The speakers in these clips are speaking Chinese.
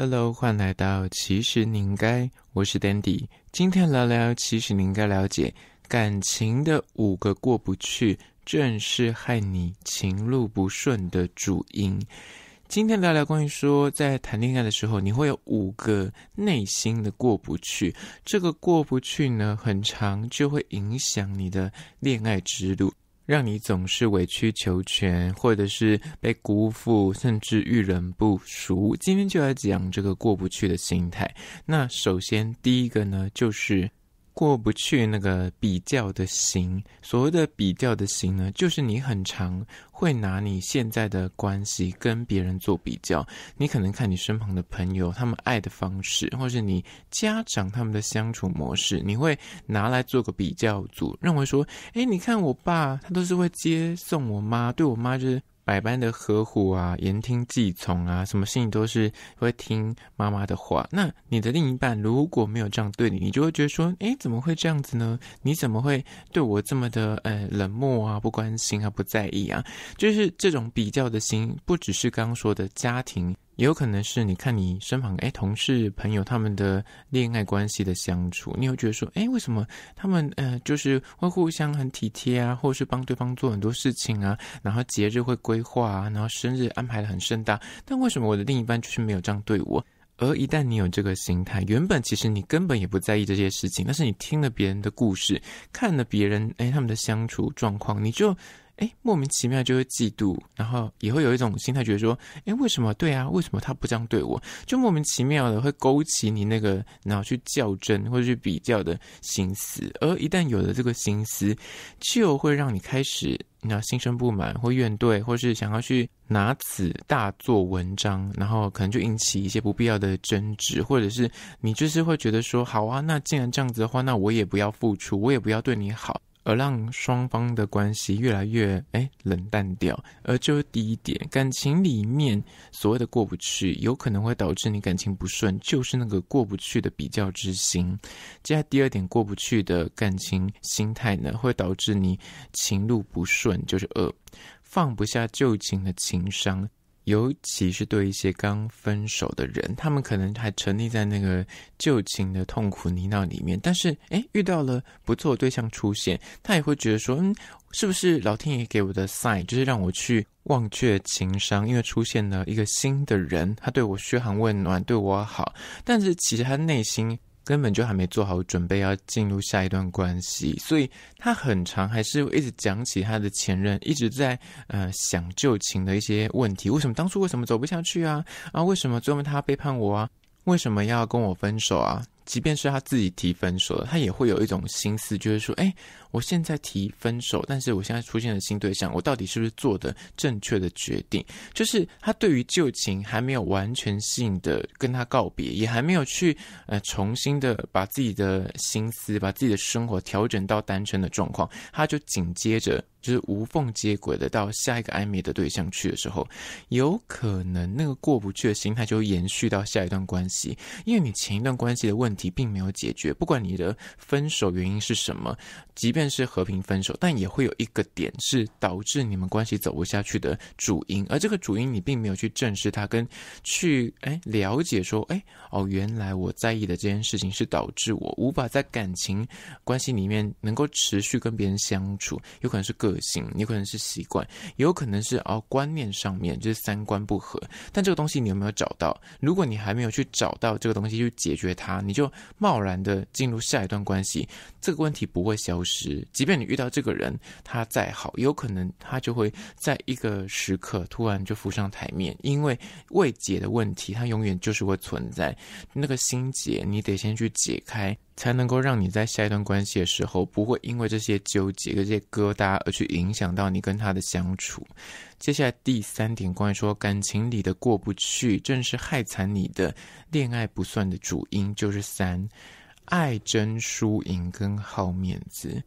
Hello，欢迎来到其实你应该，我是 Dandy。今天聊聊其实你应该了解感情的五个过不去，正是害你情路不顺的主因。今天聊聊关于说，在谈恋爱的时候，你会有五个内心的过不去，这个过不去呢，很长，就会影响你的恋爱之路。让你总是委曲求全，或者是被辜负，甚至遇人不淑。今天就来讲这个过不去的心态。那首先第一个呢，就是。过不去那个比较的心。所谓的比较的心呢，就是你很常会拿你现在的关系跟别人做比较。你可能看你身旁的朋友，他们爱的方式，或是你家长他们的相处模式，你会拿来做个比较组，认为说：哎，你看我爸，他都是会接送我妈，对我妈就是。百般的呵护啊，言听计从啊，什么事情都是会听妈妈的话。那你的另一半如果没有这样对你，你就会觉得说，诶，怎么会这样子呢？你怎么会对我这么的呃冷漠啊、不关心啊、不在意啊？就是这种比较的心，不只是刚刚说的家庭。也有可能是你看你身旁，哎，同事朋友他们的恋爱关系的相处，你会觉得说，哎，为什么他们，呃，就是会互相很体贴啊，或是帮对方做很多事情啊，然后节日会规划啊，然后生日安排的很盛大，但为什么我的另一半就是没有这样对我？而一旦你有这个心态，原本其实你根本也不在意这些事情，但是你听了别人的故事，看了别人，哎，他们的相处状况，你就。哎，莫名其妙就会嫉妒，然后也会有一种心态，觉得说，哎，为什么？对啊，为什么他不这样对我？就莫名其妙的会勾起你那个脑去较真或者去比较的心思。而一旦有了这个心思，就会让你开始你要心生不满或怨怼，或是想要去拿此大做文章，然后可能就引起一些不必要的争执，或者是你就是会觉得说，好啊，那既然这样子的话，那我也不要付出，我也不要对你好。而让双方的关系越来越哎冷淡掉，而就是第一点，感情里面所谓的过不去，有可能会导致你感情不顺，就是那个过不去的比较之心。接下来第二点，过不去的感情心态呢，会导致你情路不顺，就是二放不下旧情的情伤。尤其是对一些刚分手的人，他们可能还沉溺在那个旧情的痛苦泥淖里面。但是，哎，遇到了不错的对象出现，他也会觉得说，嗯，是不是老天爷给我的 sign，就是让我去忘却情伤？因为出现了一个新的人，他对我嘘寒问暖，对我好。但是，其实他内心。根本就还没做好准备要进入下一段关系，所以他很长还是一直讲起他的前任，一直在呃想旧情的一些问题。为什么当初为什么走不下去啊？啊，为什么最后他背叛我啊？为什么要跟我分手啊？即便是他自己提分手了，他也会有一种心思，就是说，哎，我现在提分手，但是我现在出现了新对象，我到底是不是做的正确的决定？就是他对于旧情还没有完全性的跟他告别，也还没有去呃重新的把自己的心思、把自己的生活调整到单身的状况，他就紧接着就是无缝接轨的到下一个暧昧的对象去的时候，有可能那个过不去的心态就延续到下一段关系，因为你前一段关系的问。题并没有解决，不管你的分手原因是什么，即便是和平分手，但也会有一个点是导致你们关系走不下去的主因，而这个主因你并没有去正视它，跟去哎了解说哎哦，原来我在意的这件事情是导致我无法在感情关系里面能够持续跟别人相处，有可能是个性，有可能是习惯，也有可能是哦观念上面就是三观不合，但这个东西你有没有找到？如果你还没有去找到这个东西去解决它，你就。贸然的进入下一段关系，这个问题不会消失。即便你遇到这个人，他再好，有可能他就会在一个时刻突然就浮上台面，因为未解的问题，它永远就是会存在。那个心结，你得先去解开。才能够让你在下一段关系的时候，不会因为这些纠结这些疙瘩而去影响到你跟他的相处。接下来第三点关于说，感情里的过不去，正是害惨你的恋爱不算的主因，就是三爱争输赢跟好面子。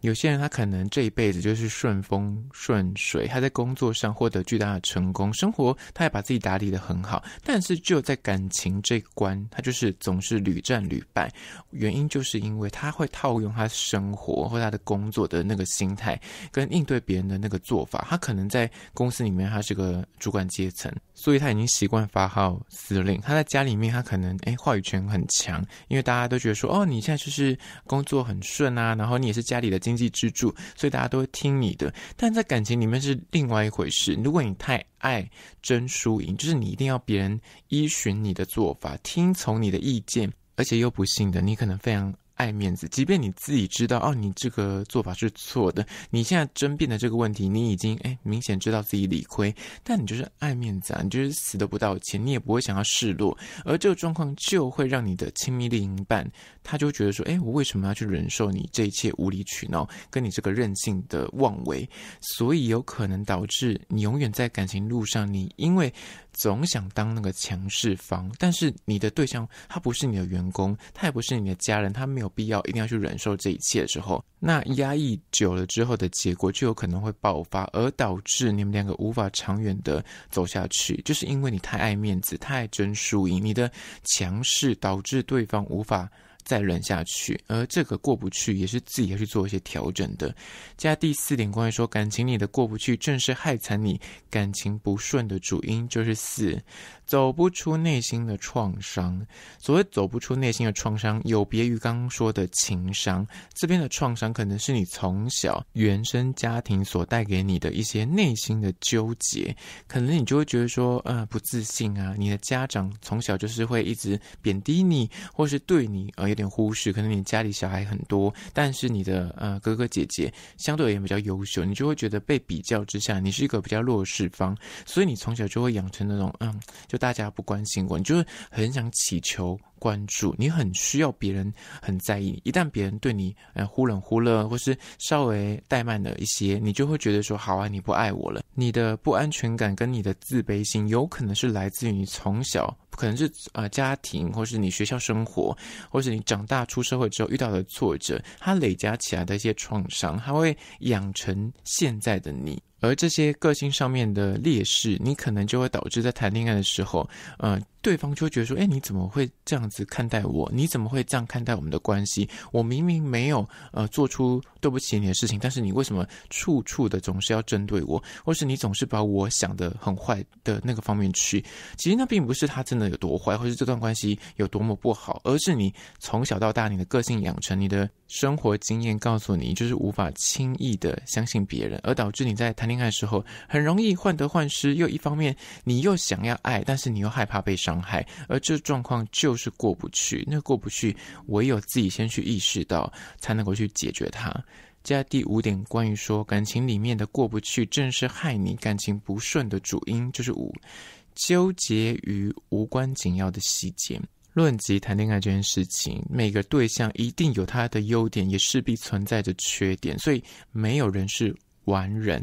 有些人他可能这一辈子就是顺风顺水，他在工作上获得巨大的成功，生活他也把自己打理的很好，但是就在感情这一关，他就是总是屡战屡败。原因就是因为他会套用他生活或他的工作的那个心态，跟应对别人的那个做法。他可能在公司里面，他是个主管阶层，所以他已经习惯发号司令。他在家里面，他可能哎话语权很强，因为大家都觉得说，哦，你现在就是工作很顺啊，然后你也是家里的。经济支柱，所以大家都会听你的。但在感情里面是另外一回事。如果你太爱争输赢，就是你一定要别人依循你的做法，听从你的意见，而且又不幸的，你可能非常。爱面子，即便你自己知道哦，你这个做法是错的，你现在争辩的这个问题，你已经哎明显知道自己理亏，但你就是爱面子，啊，你就是死都不到钱，你也不会想要示弱，而这个状况就会让你的亲密另一半，他就觉得说，哎，我为什么要去忍受你这一切无理取闹，跟你这个任性的妄为，所以有可能导致你永远在感情路上，你因为总想当那个强势方，但是你的对象他不是你的员工，他也不是你的家人，他没有。必要一定要去忍受这一切的时候，那压抑久了之后的结果就有可能会爆发，而导致你们两个无法长远的走下去，就是因为你太爱面子，太争输赢，你的强势导致对方无法。再忍下去，而这个过不去也是自己要去做一些调整的。加第四点关于说感情里的过不去，正是害惨你感情不顺的主因，就是四走不出内心的创伤。所谓走不出内心的创伤，有别于刚刚说的情伤，这边的创伤可能是你从小原生家庭所带给你的一些内心的纠结，可能你就会觉得说，嗯，不自信啊，你的家长从小就是会一直贬低你，或是对你而言。点忽视，可能你家里小孩很多，但是你的呃哥哥姐姐相对而言比较优秀，你就会觉得被比较之下，你是一个比较弱势方，所以你从小就会养成那种，嗯，就大家不关心我，你就会很想乞求。关注你很需要别人很在意，一旦别人对你呃忽冷忽热，或是稍微怠慢了一些，你就会觉得说好啊，你不爱我了。你的不安全感跟你的自卑心，有可能是来自于你从小，可能是啊家庭，或是你学校生活，或是你长大出社会之后遇到的挫折，它累加起来的一些创伤，它会养成现在的你。而这些个性上面的劣势，你可能就会导致在谈恋爱的时候，嗯，对方就会觉得说：“哎，你怎么会这样子看待我？你怎么会这样看待我们的关系？我明明没有呃做出对不起你的事情，但是你为什么处处的总是要针对我，或是你总是把我想的很坏的那个方面去？其实那并不是他真的有多坏，或是这段关系有多么不好，而是你从小到大你的个性养成你的。”生活经验告诉你，就是无法轻易的相信别人，而导致你在谈恋爱时候很容易患得患失。又一方面，你又想要爱，但是你又害怕被伤害，而这状况就是过不去。那过不去，唯有自己先去意识到，才能够去解决它。接下来第五点，关于说感情里面的过不去，正是害你感情不顺的主因，就是五纠结于无关紧要的细节。论及谈恋爱这件事情，每个对象一定有他的优点，也势必存在着缺点，所以没有人是完人。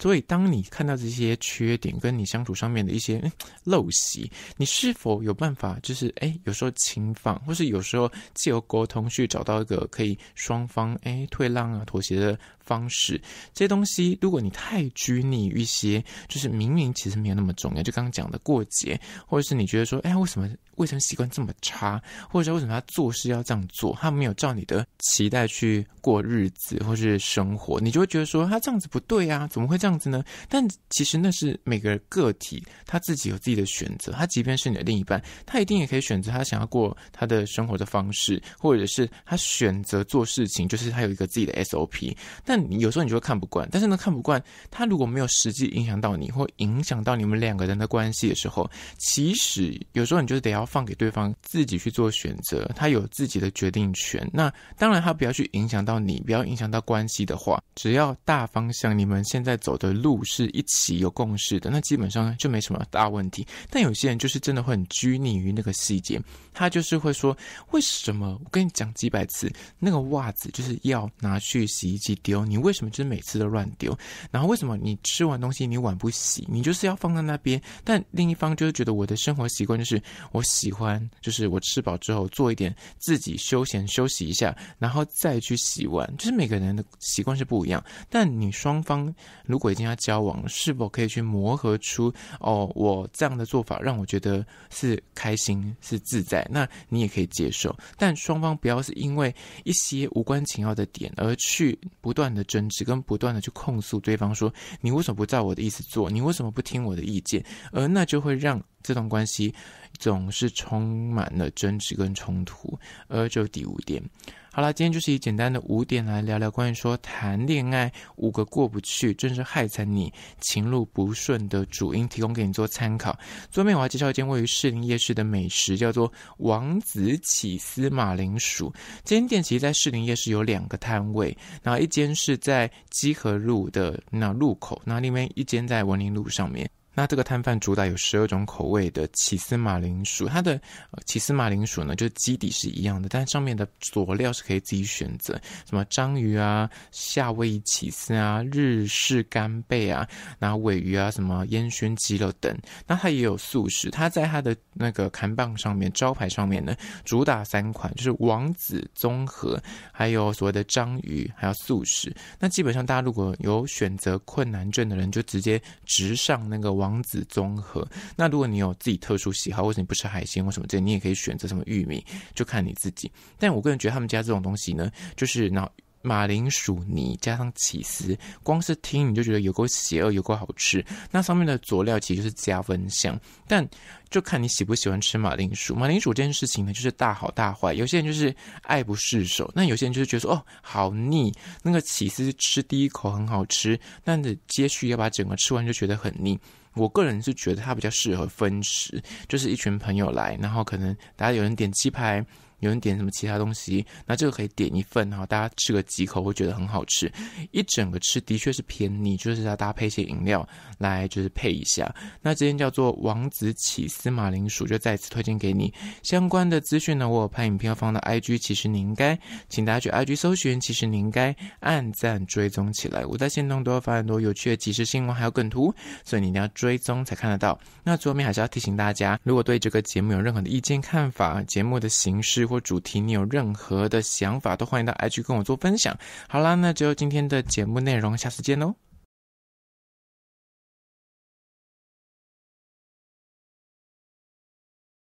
所以，当你看到这些缺点跟你相处上面的一些陋习，你是否有办法，就是哎，有时候轻放，或是有时候自由沟通，去找到一个可以双方哎退让啊、妥协的方式？这些东西，如果你太拘泥一些，就是明明其实没有那么重要，就刚刚讲的过节，或者是你觉得说哎，为什么？为什么习惯这么差，或者说为什么他做事要这样做，他没有照你的期待去过日子，或是生活，你就会觉得说他这样子不对啊，怎么会这样子呢？但其实那是每个个体他自己有自己的选择，他即便是你的另一半，他一定也可以选择他想要过他的生活的方式，或者是他选择做事情，就是他有一个自己的 SOP。但有时候你就会看不惯，但是呢，看不惯他如果没有实际影响到你或影响到你们两个人的关系的时候，其实有时候你就得要。放给对方自己去做选择，他有自己的决定权。那当然，他不要去影响到你，不要影响到关系的话，只要大方向你们现在走的路是一起有共识的，那基本上就没什么大问题。但有些人就是真的会很拘泥于那个细节，他就是会说：“为什么我跟你讲几百次，那个袜子就是要拿去洗衣机丢，你为什么就是每次都乱丢？然后为什么你吃完东西你碗不洗，你就是要放在那边？但另一方就是觉得我的生活习惯就是我。”喜欢就是我吃饱之后做一点自己休闲休息一下，然后再去洗碗。就是每个人的习惯是不一样，但你双方如果已经要交往，是否可以去磨合出哦，我这样的做法让我觉得是开心是自在，那你也可以接受。但双方不要是因为一些无关紧要的点而去不断的争执，跟不断的去控诉对方说你为什么不照我的意思做，你为什么不听我的意见，而那就会让。这段关系总是充满了争执跟冲突，而就第五点。好了，今天就是以简单的五点来聊聊关于说谈恋爱五个过不去，真是害惨你情路不顺的主因，提供给你做参考。下面我要介绍一间位于士林夜市的美食，叫做王子起司马铃薯。这间店其实在士林夜市有两个摊位，然后一间是在基河路的那路口，那另外一间在文林路上面。那这个摊贩主打有十二种口味的起司马铃薯，它的起司马铃薯呢，就基底是一样的，但上面的佐料是可以自己选择，什么章鱼啊、夏威夷起司啊、日式干贝啊、然后尾鱼啊、什么烟熏鸡肉等。那它也有素食，它在它的那个看棒上面、招牌上面呢，主打三款，就是王子综合，还有所谓的章鱼，还有素食。那基本上大家如果有选择困难症的人，就直接直上那个王。王子综合。那如果你有自己特殊喜好，或者你不吃海鲜或什么？这你也可以选择什么玉米，就看你自己。但我个人觉得他们家这种东西呢，就是那。马铃薯泥加上起司，光是听你就觉得有够邪恶，有够好吃。那上面的佐料其实就是加分项，但就看你喜不喜欢吃马铃薯。马铃薯这件事情呢，就是大好大坏。有些人就是爱不释手，那有些人就是觉得说哦好腻。那个起司吃第一口很好吃，但是接续要把整个吃完就觉得很腻。我个人是觉得它比较适合分食，就是一群朋友来，然后可能大家有人点鸡排。有人点什么其他东西，那这个可以点一份，哈，大家吃个几口会觉得很好吃。一整个吃的确是偏腻，就是要搭配一些饮料来，就是配一下。那这件叫做王子起司马铃薯，就再次推荐给你。相关的资讯呢，我有拍影片放到 IG，其实你应该请大家去 IG 搜寻，其实你应该按赞追踪起来。我在线动都会发很多有趣的即时新闻，还有梗图，所以你一定要追踪才看得到。那最后面还是要提醒大家，如果对这个节目有任何的意见看法，节目的形式。或主题，你有任何的想法，都欢迎到 IG 跟我做分享。好啦，那就今天的节目内容，下次见喽。